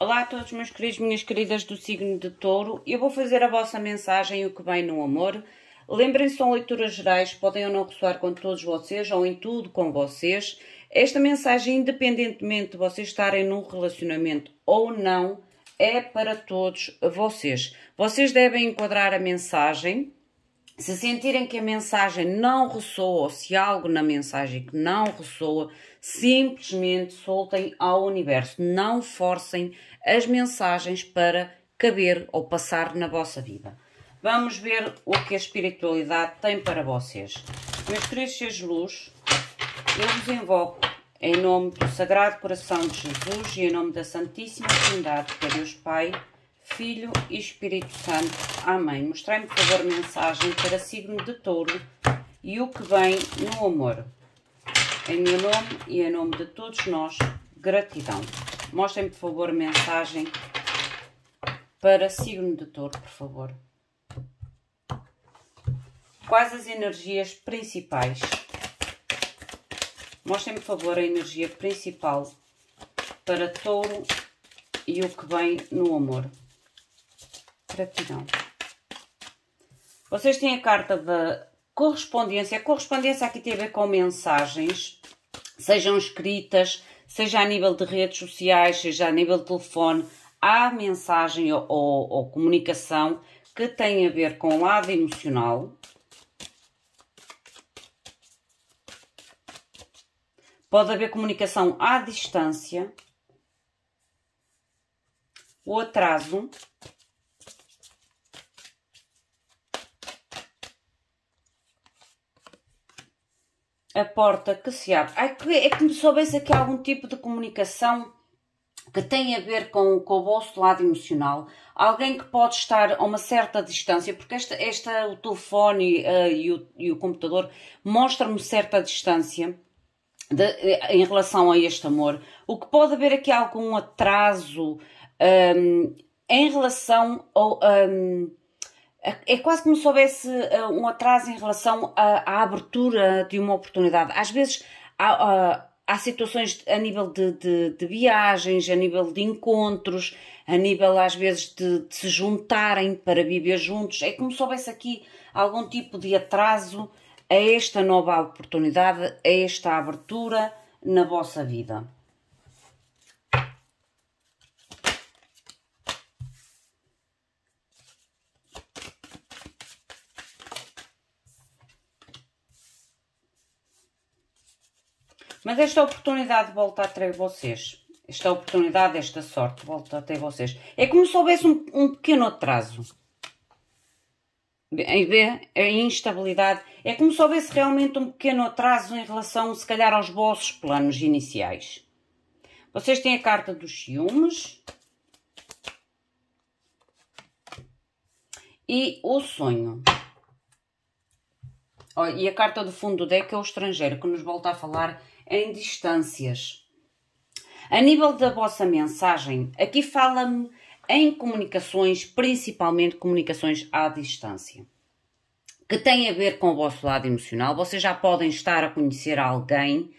Olá a todos meus queridos, minhas queridas do signo de touro. Eu vou fazer a vossa mensagem O que vem no amor. Lembrem-se, são leituras gerais, podem ou não ressoar com todos vocês ou em tudo com vocês. Esta mensagem, independentemente de vocês estarem num relacionamento ou não, é para todos vocês. Vocês devem enquadrar a mensagem se sentirem que a mensagem não ressoa, ou se algo na mensagem que não ressoa, simplesmente soltem ao universo. Não forcem as mensagens para caber ou passar na vossa vida. Vamos ver o que a espiritualidade tem para vocês. Meus três seres luz, eu vos invoco em nome do Sagrado Coração de Jesus e em nome da Santíssima Trindade, de é Deus Pai, Filho e Espírito Santo. Amém. Mostrai-me, por favor, mensagem para signo de touro e o que vem no amor. Em meu nome e em nome de todos nós, gratidão. Mostrem-me, por favor, mensagem para signo de touro, por favor. Quais as energias principais? Mostrem-me, por favor, a energia principal para touro e o que vem no amor. Gratidão. Vocês têm a carta da correspondência. A correspondência aqui tem a ver com mensagens, sejam escritas, seja a nível de redes sociais, seja a nível de telefone. Há mensagem ou, ou, ou comunicação que tem a ver com o lado emocional. Pode haver comunicação à distância. O atraso a porta que se abre. Ai, que, é que me soubesse aqui algum tipo de comunicação que tem a ver com, com o vosso lado emocional. Alguém que pode estar a uma certa distância, porque esta, esta, o telefone uh, e, o, e o computador mostram-me certa distância. De, eh, em relação a este amor. O que pode haver aqui algum atraso um, ehm, em relação ao, um, ehm, é quase como se houvesse eh, um atraso em relação à, à abertura de uma oportunidade. Às vezes há, eh, há situações a nível de, de, de, viagens, a nível de encontros, a nível às vezes de, de, se juntarem para viver juntos. É como se houvesse aqui algum tipo de atraso a esta nova oportunidade, a esta abertura na vossa vida. Mas esta oportunidade volta a ter vocês, esta oportunidade, esta sorte, volta a ter vocês, é como se houvesse um, um pequeno atraso. A instabilidade é como se houvesse realmente um pequeno atraso em relação, se calhar, aos vossos planos iniciais. Vocês têm a carta dos ciúmes e o sonho. Oh, e a carta do fundo do deck é o estrangeiro, que nos volta a falar em distâncias. A nível da vossa mensagem, aqui fala-me em comunicações, principalmente comunicações à distância, que tem a ver com o vosso lado emocional. Vocês já podem estar a conhecer alguém.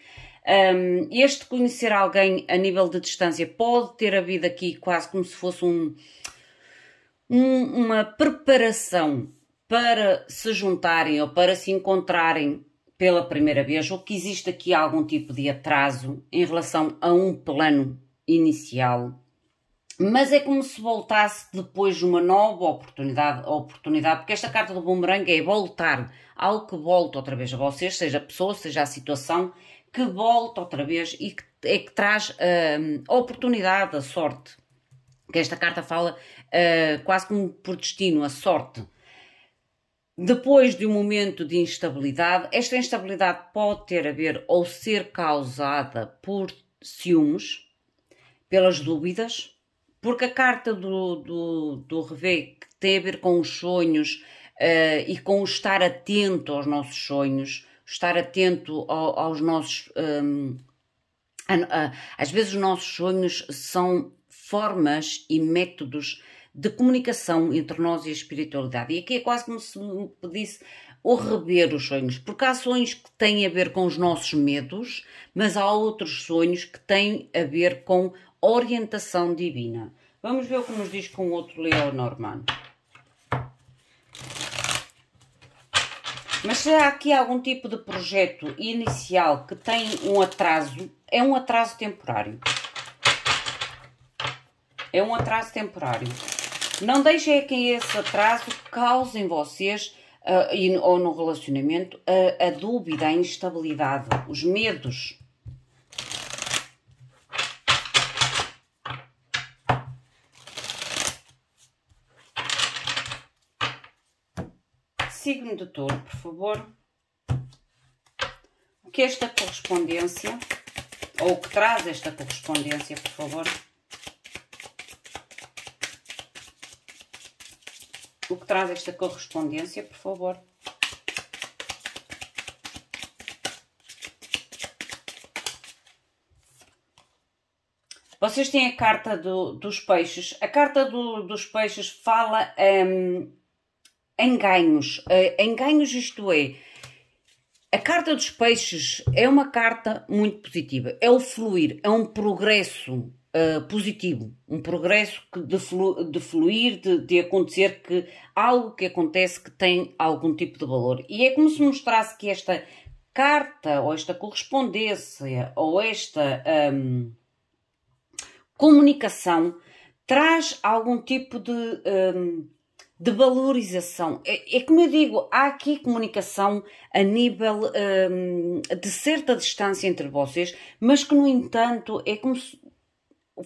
Um, este conhecer alguém a nível de distância pode ter havido aqui quase como se fosse um, um, uma preparação para se juntarem ou para se encontrarem pela primeira vez ou que existe aqui algum tipo de atraso em relação a um plano inicial. Mas é como se voltasse depois uma nova oportunidade, oportunidade, porque esta carta do bumerangue é voltar, algo que volta outra vez a vocês, seja a pessoa, seja a situação, que volta outra vez e que, é que traz uh, a oportunidade, a sorte. Que esta carta fala uh, quase como por destino, a sorte depois de um momento de instabilidade, esta instabilidade pode ter a ver ou ser causada por ciúmes, pelas dúvidas, porque a carta do, do, do revê que tem a ver com os sonhos uh, e com o estar atento aos nossos sonhos, estar atento ao, aos nossos. Um, ehm, a, a, às vezes os nossos sonhos são formas e métodos de comunicação entre nós e a espiritualidade. E aqui é quase como se me pedisse ou rever os sonhos, porque há sonhos que têm a ver com os nossos medos, mas há outros sonhos que têm a ver com orientação divina. Vamos ver o que nos diz com outro Leo Norman. Mas há aqui algum tipo de projeto inicial que tem um atraso? É um atraso temporário. É um atraso temporário. Não deixem que esse atraso cause em vocês uh, e, ou no relacionamento uh, a dúvida, a instabilidade, os medos. Signo de touro, por favor. O que é esta correspondência, ou o que traz esta correspondência, por favor? o que traz esta correspondência, por favor. Vocês têm a carta do, dos peixes. A carta do, dos peixes fala um, em ganhos. Uh, em ganhos, isto é, a carta dos peixes é uma carta muito positiva. É o fluir, é um progresso, uh, positivo, um progresso de, flu, de fluir, de, de, acontecer que algo que acontece que tem algum tipo de valor. E é como se mostrasse que esta carta, ou esta correspondência, ou esta um, comunicação traz algum tipo de, um, de valorização. É, é, como eu digo, há aqui comunicação a nível um, de certa distância entre vocês, mas que, no entanto, é como se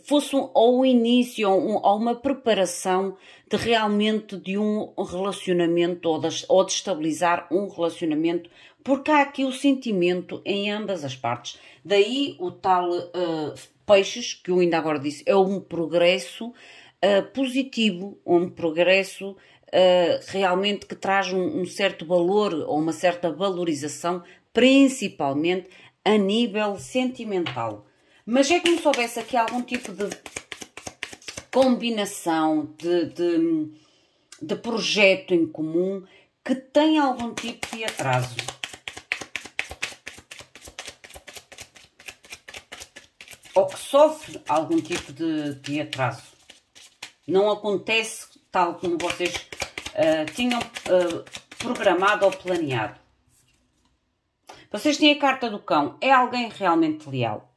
fosse um, ou o início um, ou uma preparação de realmente de um relacionamento ou de, ou de estabilizar um relacionamento, porque há aqui o sentimento em ambas as partes. Daí o tal uh, peixes, que eu ainda agora disse, é um progresso uh, positivo, um progresso Uh, realmente que traz um, um, certo valor ou uma certa valorização, principalmente a nível sentimental. Mas é como se houvesse aqui algum tipo de combinação, de, de, de projeto em comum que tem algum tipo de atraso. Ou que sofre algum tipo de, de atraso. Não acontece tal como vocês uh, tinham uh, programado ou planeado. Vocês têm a carta do cão. É alguém realmente leal.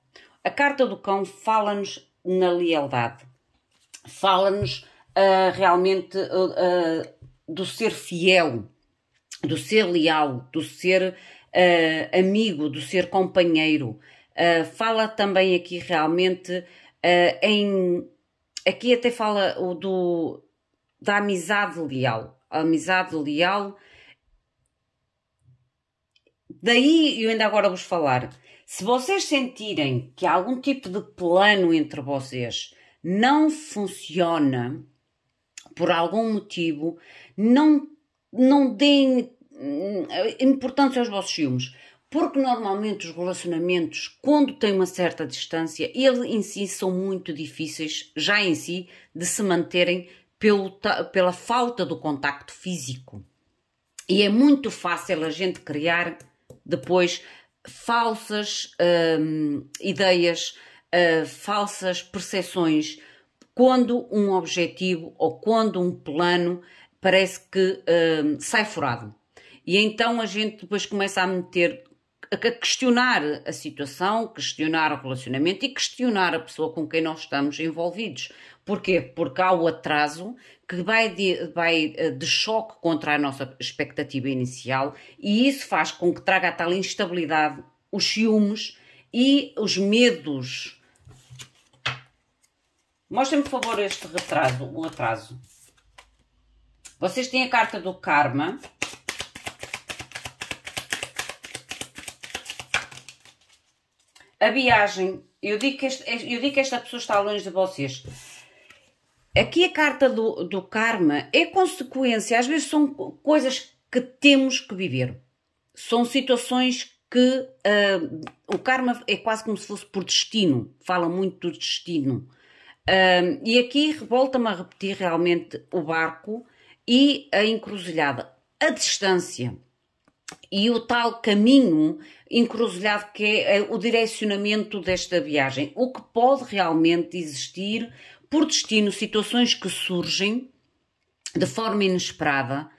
A carta do cão fala-nos na lealdade, fala-nos uh, realmente uh, uh, do ser fiel, do ser leal, do ser amigo, do ser companheiro. fala também aqui realmente em. Aqui até fala o do, da amizade leal. A amizade leal. Daí eu ainda agora vos falar se vocês sentirem que algum tipo de plano entre vocês não funciona por algum motivo, não, não deem hum, importância aos vossos ciúmes. Porque normalmente os relacionamentos, quando têm uma certa distância, eles em si são muito difíceis, já em si, de se manterem pelo, pela falta do contacto físico. E é muito fácil a gente criar depois falsas hum, ideias, hum, falsas percepções, quando um objetivo ou quando um plano parece que hum, sai furado. E então a gente depois começa a meter, a questionar a situação, questionar o relacionamento e questionar a pessoa com quem nós estamos envolvidos. Porquê? Porque há o atraso que vai de, vai eh, de choque contra a nossa expectativa inicial e isso faz com que traga a tal instabilidade, os ciúmes e os medos. Mostrem-me, por favor, este retraso, o atraso. Vocês têm a carta do karma. A viagem. Eu digo que, este, eu digo que esta pessoa está longe de vocês Aqui a carta do, do karma é consequência, às vezes são coisas que temos que viver. São situações que uh, o karma é quase como se fosse por destino, fala muito do destino. Uh, e aqui volta-me a repetir realmente o barco e a encruzilhada, a distância e o tal caminho encruzilhado que é, é o direcionamento desta viagem, o que pode realmente existir por destino situações que surgem de forma inesperada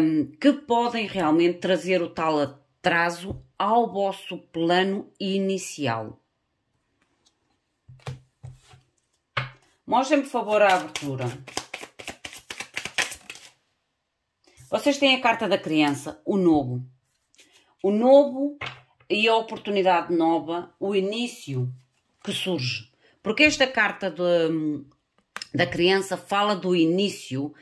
um, que podem realmente trazer o tal atraso ao vosso plano inicial. Mostrem, por favor, a abertura. Vocês têm a carta da criança, o novo. O novo e a oportunidade nova, o início que surge. Porque esta carta de, da criança fala do início,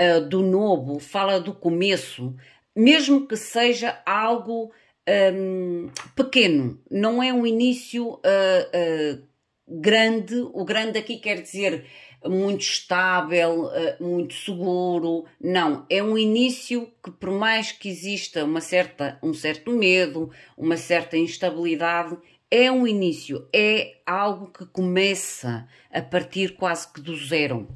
uh, do novo, fala do começo, mesmo que seja algo um, ehm, pequeno, não é um início uh, uh, grande. O grande aqui quer dizer muito estável, muito seguro. Não, é um início que por mais que exista uma certa, um certo medo, uma certa instabilidade, é um início, é algo que começa a partir quase que do zero.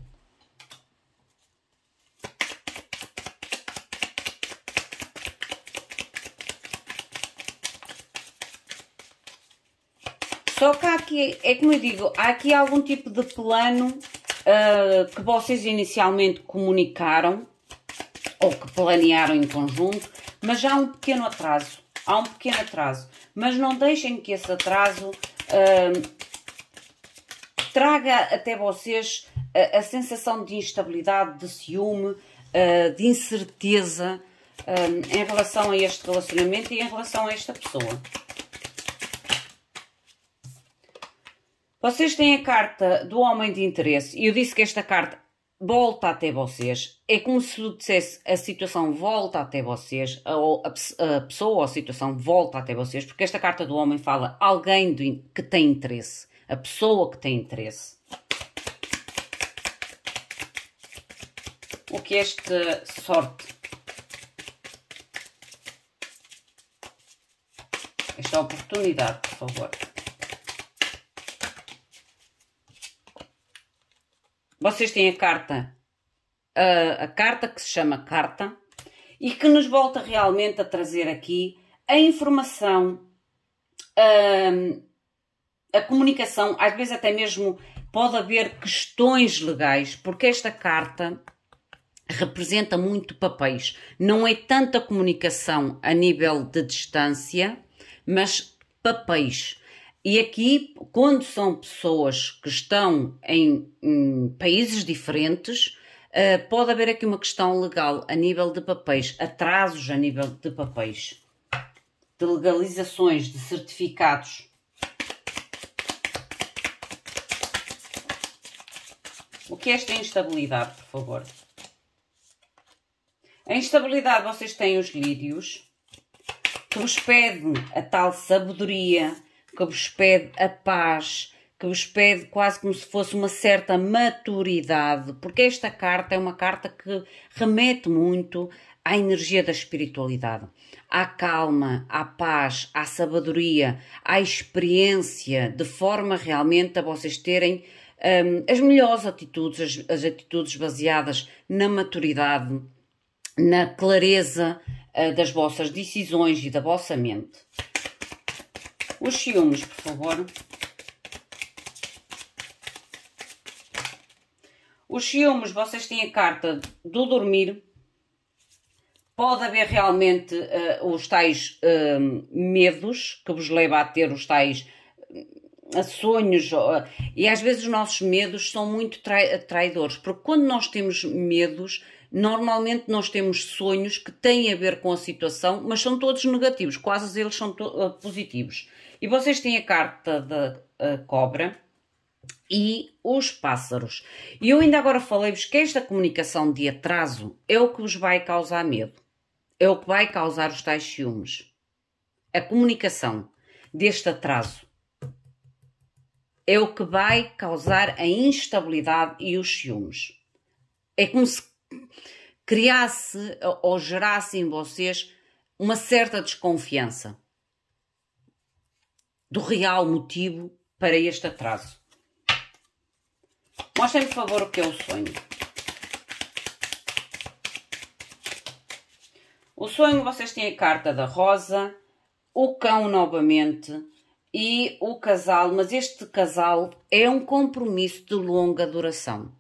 Só que há aqui, é como eu digo, há aqui algum tipo de plano uh, que vocês inicialmente comunicaram ou que planearam em conjunto, mas há um pequeno atraso. Há um pequeno atraso mas não deixem que esse atraso uh, traga até vocês a, a, sensação de instabilidade, de ciúme, uh, de incerteza uh, em relação a este relacionamento e em relação a esta pessoa. Vocês têm a carta do homem de interesse. E eu disse que esta carta volta até vocês. É como se eu dissesse a situação volta até vocês, a, a, a pessoa ou a situação volta até vocês, porque esta carta do homem fala alguém do, que tem interesse, a pessoa que tem interesse. O que é esta sorte? Esta oportunidade, por favor. Vocês têm a carta, a, a carta que se chama Carta e que nos volta realmente a trazer aqui a informação, a, hum, a comunicação, às vezes até mesmo pode haver questões legais, porque esta carta representa muito papéis. Não é tanta comunicação a nível de distância, mas papéis. E aqui, quando são pessoas que estão em, em países diferentes, uh, pode haver aqui uma questão legal a nível de papéis, atrasos a nível de papéis, de legalizações, de certificados. O que é esta instabilidade, por favor? A instabilidade, vocês têm os lírios, que vos pedem a tal sabedoria, que vos pede a paz, que vos pede quase como se fosse uma certa maturidade, porque esta carta é uma carta que remete muito à energia da espiritualidade, à calma, à paz, à sabedoria, à experiência, de forma realmente a vocês terem um, as melhores atitudes, as, as, atitudes baseadas na maturidade, na clareza uh, das vossas decisões e da vossa mente. Os ciúmes, por favor. Os ciúmes, vocês têm a carta do dormir. Pode haver realmente uh, os tais uh, medos que vos leva a ter os tais uh, sonhos. e às vezes os nossos medos são muito traidores, porque quando nós temos medos, normalmente nós temos sonhos que têm a ver com a situação, mas são todos negativos, quase eles são positivos. E vocês têm a carta da cobra e os pássaros. E eu ainda agora falei-vos que esta comunicação de atraso é o que vos vai causar medo. É o que vai causar os tais ciúmes. A comunicação deste atraso é o que vai causar a instabilidade e os ciúmes. É como se criasse ou gerasse em vocês uma certa desconfiança do real motivo para este atraso. Mostrem-me, por favor, o que é o sonho. O sonho, vocês têm a carta da rosa, o cão novamente e o casal, mas este casal é um compromisso de longa duração.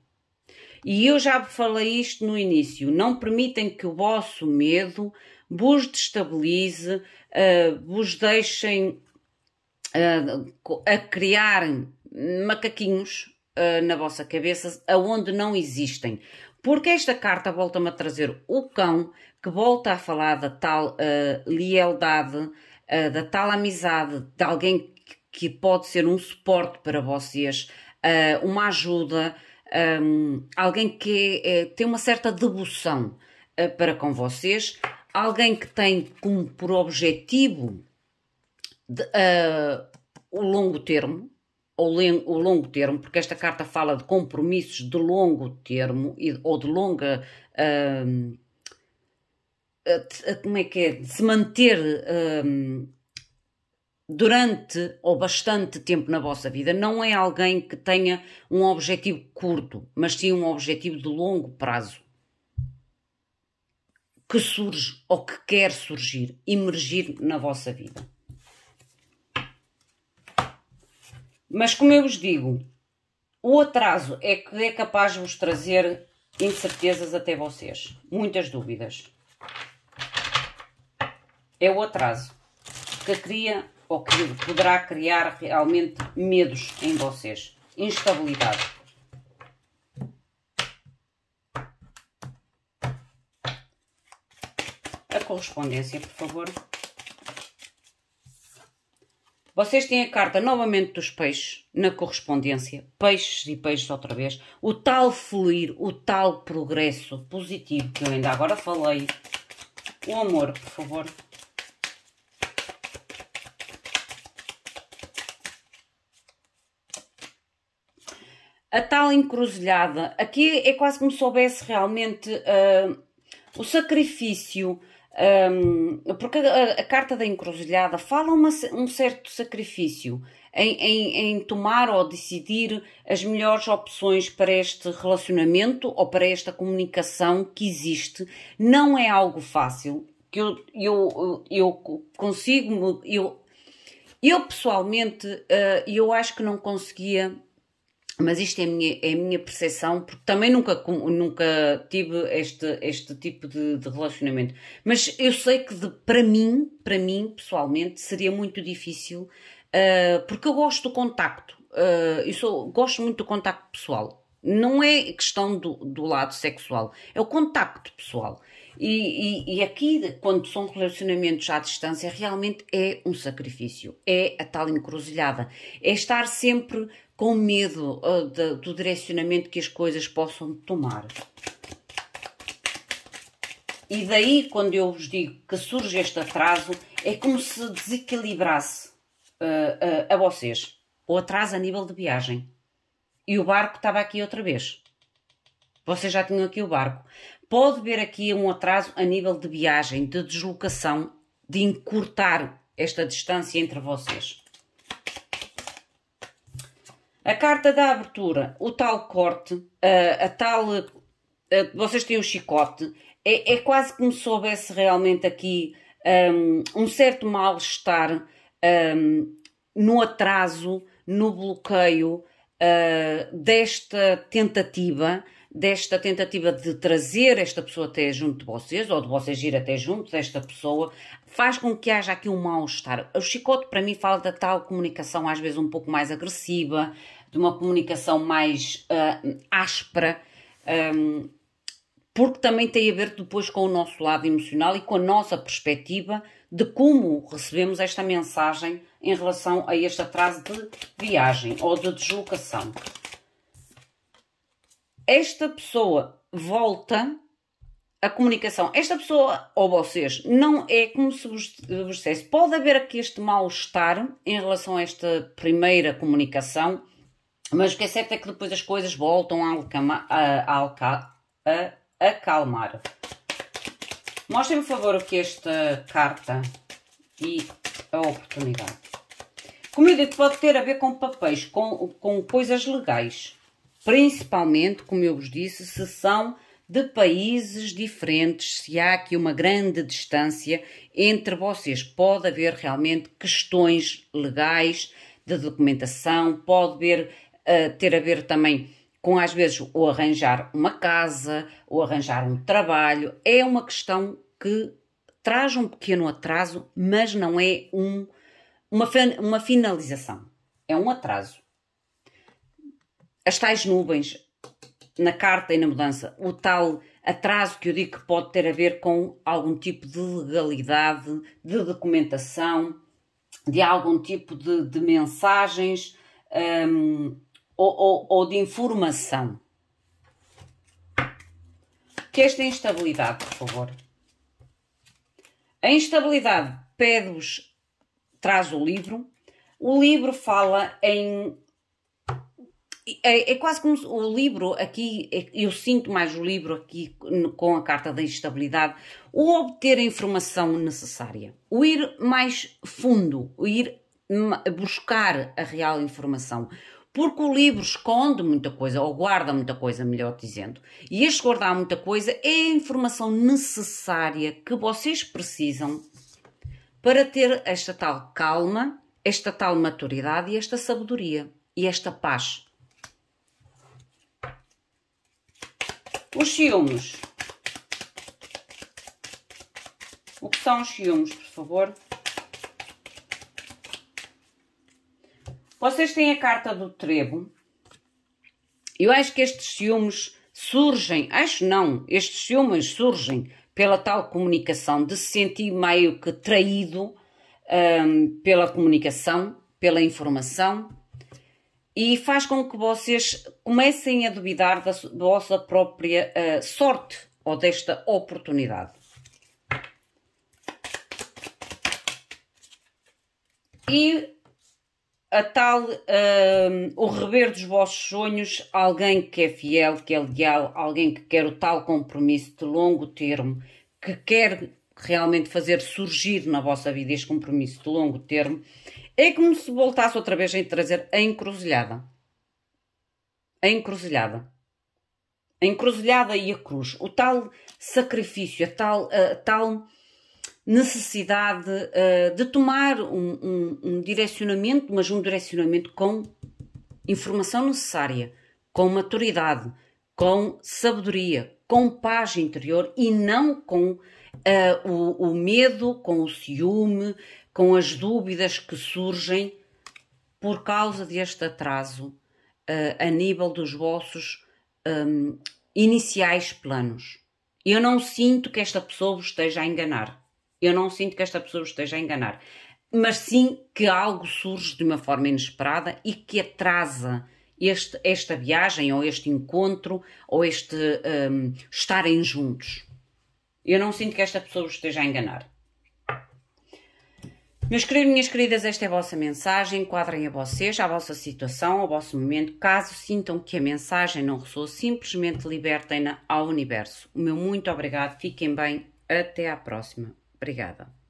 E eu já falei isto no início. Não permitem que o vosso medo vos destabilize, uh, vos deixem ah, a criar macaquinhos ah, na vossa cabeça aonde não existem. Porque esta carta volta-me a trazer o cão, que volta a falar da tal uh, lealdade, uh, da tal amizade, de alguém que pode ser um suporte para vocês, uh, uma ajuda, um, alguém que é, é, tem uma certa devoção para com vocês, alguém que tem como por objetivo de, uh, o longo termo, o longo termo, porque esta carta fala de compromissos de longo termo e, ou de longa. Uh, como é que é? De se manter uh, durante ou bastante tempo na vossa vida. Não é alguém que tenha um objetivo curto, mas sim um objetivo de longo prazo. Que surge ou que quer surgir, emergir na vossa vida. Mas como eu vos digo, o atraso é que é capaz de vos trazer incertezas até vocês, muitas dúvidas. É o atraso que cria ou que poderá criar realmente medos em vocês, instabilidade. A correspondência, por favor. Vocês têm a carta novamente dos peixes na correspondência, peixes e peixes outra vez, o tal fluir, o tal progresso positivo que eu ainda agora falei. O amor, por favor. A tal encruzilhada, aqui é quase como se houvesse realmente uh, o sacrifício, um, porque a, a, carta da encruzilhada fala uma, um certo sacrifício em, em, em, tomar ou decidir as melhores opções para este relacionamento ou para esta comunicação que existe. Não é algo fácil. Que eu, eu, eu consigo, eu, eu pessoalmente, ah, eu acho que não conseguia mas isto é a minha, é a minha percepção, porque também nunca, nunca tive este, este tipo de, de relacionamento. Mas eu sei que de, para mim, para mim, pessoalmente, seria muito difícil, uh, porque eu gosto do contacto. Uh, eu sou, gosto muito do contacto pessoal. Não é questão do, do lado sexual, é o contacto pessoal. E, e, e, aqui, quando são relacionamentos à distância, realmente é um sacrifício, é a tal encruzilhada, é estar sempre com medo uh, de, do direcionamento que as coisas possam tomar. E daí, quando eu vos digo que surge este atraso, é como se desequilibrasse uh, uh, a vocês. O atraso a nível de viagem. E o barco estava aqui outra vez. Vocês já tinham aqui o barco. Pode ver aqui um atraso a nível de viagem, de deslocação, de encurtar esta distância entre vocês. A carta da abertura, o tal corte, a, a tal. A, vocês têm o chicote, é, é, quase como se houvesse realmente aqui um, um certo mal-estar um, no atraso, no bloqueio uh, desta tentativa desta tentativa de trazer esta pessoa até junto de vocês, ou de vocês ir até junto desta pessoa, faz com que haja aqui um mal-estar. O chicote, para mim, fala da tal comunicação, às vezes um pouco mais agressiva, de uma comunicação mais uh, áspera, um, ah, porque também tem a ver depois com o nosso lado emocional e com a nossa perspectiva de como recebemos esta mensagem em relação a este atraso de viagem ou de deslocação esta pessoa volta a comunicação. Esta pessoa ou vocês não é como se vos, vos dissesse. Pode haver aqui este mal-estar em relação a esta primeira comunicação, mas o que é certo é que depois as coisas voltam a, alcama, a, a, a acalmar. Mostrem-me, por favor, o que esta carta e a oportunidade. Como eu digo, pode ter a ver com papéis, com, com coisas legais principalmente, como eu vos disse, se são de países diferentes, se há aqui uma grande distância entre vocês. Pode haver realmente questões legais de documentação, pode haver, uh, ter a ver também com às vezes ou arranjar uma casa, ou arranjar um trabalho. É uma questão que traz um pequeno atraso, mas não é um, uma, uma finalização. É um atraso as tais nuvens na carta e na mudança, o tal atraso que eu digo que pode ter a ver com algum tipo de legalidade, de documentação, de algum tipo de, de mensagens um, ou, ou, ou de informação. Que é esta instabilidade, por favor. A instabilidade pede-vos, traz o livro. O livro fala em é, é, quase como o livro aqui, é, eu sinto mais o livro aqui com a carta da instabilidade, o obter a informação necessária, o ir mais fundo, o ir buscar a real informação. Porque o livro esconde muita coisa, ou guarda muita coisa, melhor dizendo. E este guardar muita coisa é a informação necessária que vocês precisam para ter esta tal calma, esta tal maturidade e esta sabedoria e esta paz Os ciúmes. O que são os ciúmes, por favor? Vocês têm a carta do trebo. Eu acho que estes ciúmes surgem, acho não, estes ciúmes surgem pela tal comunicação, de se sentir meio que traído hum, pela comunicação, pela informação e faz com que vocês comecem a duvidar da vossa própria uh, sorte ou desta oportunidade. E a tal uh, o rever dos vossos sonhos, alguém que é fiel, que é leal, alguém que quer o tal compromisso de longo termo, que quer realmente fazer surgir na vossa vida este compromisso de longo termo é como se voltasse outra vez a trazer a encruzilhada. A encruzilhada. A encruzilhada e a cruz. O tal sacrifício, a tal, a tal necessidade eh, de tomar um, um, um direcionamento, mas um direcionamento com informação necessária, com maturidade, com sabedoria, com paz interior e não com eh, o, o, medo, com o ciúme, com as dúvidas que surgem por causa deste atraso uh, a nível dos vossos um, iniciais planos. Eu não sinto que esta pessoa vos esteja a enganar. Eu não sinto que esta pessoa vos esteja a enganar. Mas sim que algo surge de uma forma inesperada e que atrasa este, esta viagem ou este encontro ou este um, estarem juntos. Eu não sinto que esta pessoa vos esteja a enganar. Meus queridos, minhas queridas, esta é a vossa mensagem. Enquadrem a vocês, à vossa situação, ao vosso momento. Caso sintam que a mensagem não ressoa, simplesmente libertem-na ao universo. O meu muito obrigado. Fiquem bem. Até à próxima. Obrigada.